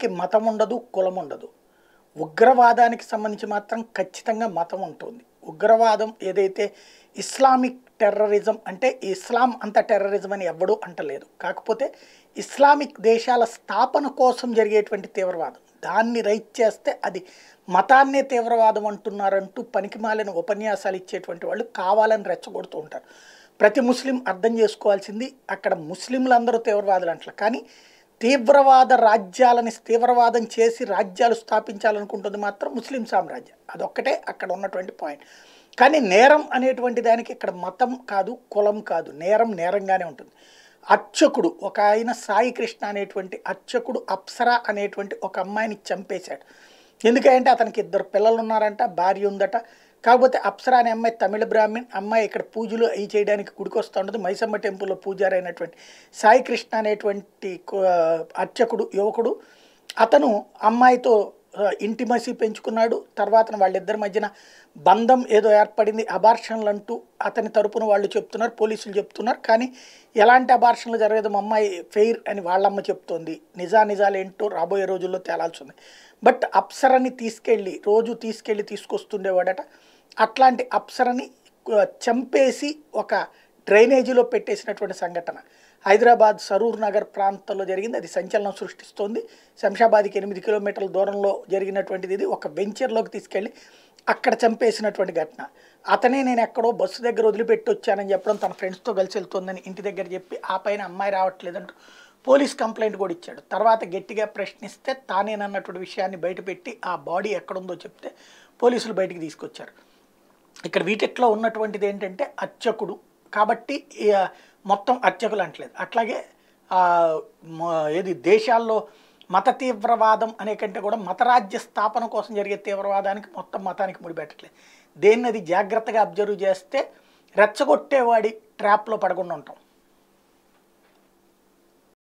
ఉగ్రవాదానికి మతం ఉండదు కులం ఉండదు ఉగ్రవాదానికి సంబంధించి మాత్రం ఖచ్చితంగా మతం ఉంటుంది ఉగ్రవాదం ఏదైతే ఇస్లామిక్ టెర్రరిజం అంటే ఇస్లాం అంత టెర్రరిజం అని ఎవ్వడూ అంటలేదు కాకపోతే ఇస్లామిక్ దేశాల స్థాపన కోసం జరిగేటువంటి తీవ్రవాదం దాన్ని రైట్ చేస్తే అది మతాన్నే తీవ్రవాదం అంటున్నారంటూ పనికిమాలిన ఉపన్యాసాలు ఇచ్చేటువంటి వాళ్ళు కావాలని రెచ్చగొడుతూ ఉంటారు ప్రతి ముస్లిం అర్థం చేసుకోవాల్సింది అక్కడ ముస్లింలందరూ తీవ్రవాదులు అంటారు కానీ తీవ్రవాద రాజ్యాలని తీవ్రవాదం చేసి రాజ్యాలు స్థాపించాలనుకుంటుంది మాత్రం ముస్లిం సామ్రాజ్యం అదొక్కటే అక్కడ ఉన్నటువంటి పాయింట్ కానీ నేరం అనేటువంటి దానికి ఇక్కడ మతం కాదు కులం కాదు నేరం నేరంగానే ఉంటుంది అర్చకుడు ఒక ఆయన సాయి కృష్ణ అనేటువంటి అర్చకుడు అప్సరా అనేటువంటి ఒక అమ్మాయిని చంపేశాడు ఎందుకంటే అతనికి ఇద్దరు పిల్లలు ఉన్నారంట భార్య ఉందట కాకపోతే అప్సరా అనే అమ్మాయి తమిళ బ్రాహ్మణ్ అమ్మాయి ఇక్కడ పూజలు అవి చేయడానికి గుడికొస్తూ ఉండదు మైసమ్మ టెంపుల్లో పూజారి అయినటువంటి సాయి కృష్ణ అనేటువంటి అర్చకుడు యువకుడు అతను అమ్మాయితో ఇంటిమసీ పెంచుకున్నాడు తర్వాత వాళ్ళిద్దరి మధ్యన బంధం ఏదో ఏర్పడింది అబార్షన్లు అంటూ అతని తరపున వాళ్ళు చెప్తున్నారు పోలీసులు చెప్తున్నారు కానీ ఎలాంటి అబార్షన్లు జరగదు మా అమ్మాయి ఫెయిర్ అని వాళ్ళమ్మ చెప్తోంది నిజా నిజాలు ఏంటో రాబోయే రోజుల్లో తేలాల్సి ఉంది బట్ అప్సరని తీసుకెళ్ళి రోజు తీసుకెళ్ళి తీసుకొస్తుండేవాడట అట్లాంటి అప్సరని చంపేసి ఒక డ్రైనేజీలో పెట్టేసినటువంటి సంఘటన హైదరాబాద్ సరూర్ నగర్ ప్రాంతంలో జరిగింది అది సంచలనం సృష్టిస్తోంది శంషాబాద్కి ఎనిమిది కిలోమీటర్ల దూరంలో జరిగినటువంటిది ఇది ఒక వెంచర్లోకి తీసుకెళ్ళి అక్కడ చంపేసినటువంటి ఘటన అతనే నేను ఎక్కడో బస్సు దగ్గర వదిలిపెట్టి వచ్చానని చెప్పడం తన ఫ్రెండ్స్తో కలిసి వెళ్తుందని ఇంటి దగ్గర చెప్పి ఆ పైన అమ్మాయి రావట్లేదంటూ పోలీస్ కంప్లైంట్ కూడా ఇచ్చాడు తర్వాత గట్టిగా ప్రశ్నిస్తే తానేనన్నటువంటి విషయాన్ని బయటపెట్టి ఆ బాడీ ఎక్కడుందో చెప్తే పోలీసులు బయటికి తీసుకొచ్చారు ఇక్కడ వీటెట్లో ఉన్నటువంటిది ఏంటంటే అర్చకుడు కాబట్టి మొత్తం అర్చకులు అంటలేదు అట్లాగే ఏది దేశాల్లో మత తీవ్రవాదం అనే కంటే కూడా మతరాజ్య స్థాపన కోసం జరిగే తీవ్రవాదానికి మొత్తం మతానికి ముడిపెట్టట్లేదు దేన్ని అది జాగ్రత్తగా అబ్జర్వ్ చేస్తే రెచ్చగొట్టేవాడి ట్రాప్లో పడకుండా ఉంటాం